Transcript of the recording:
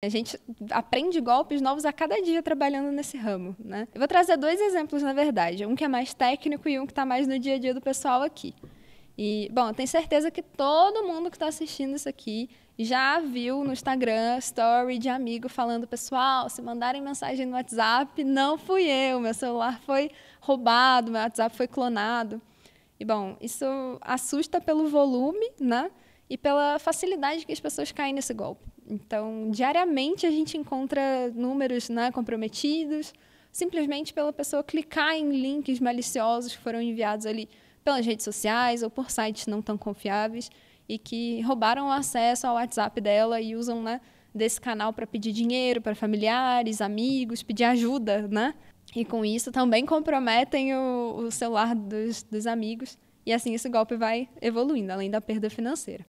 A gente aprende golpes novos a cada dia trabalhando nesse ramo, né? Eu vou trazer dois exemplos, na verdade. Um que é mais técnico e um que está mais no dia a dia do pessoal aqui. E, bom, eu tenho certeza que todo mundo que está assistindo isso aqui já viu no Instagram story de amigo falando, pessoal, se mandarem mensagem no WhatsApp, não fui eu, meu celular foi roubado, meu WhatsApp foi clonado. E, bom, isso assusta pelo volume, né? e pela facilidade que as pessoas caem nesse golpe. Então, diariamente a gente encontra números né, comprometidos, simplesmente pela pessoa clicar em links maliciosos que foram enviados ali pelas redes sociais ou por sites não tão confiáveis e que roubaram o acesso ao WhatsApp dela e usam né, desse canal para pedir dinheiro para familiares, amigos, pedir ajuda, né? E com isso também comprometem o, o celular dos, dos amigos. E assim esse golpe vai evoluindo, além da perda financeira.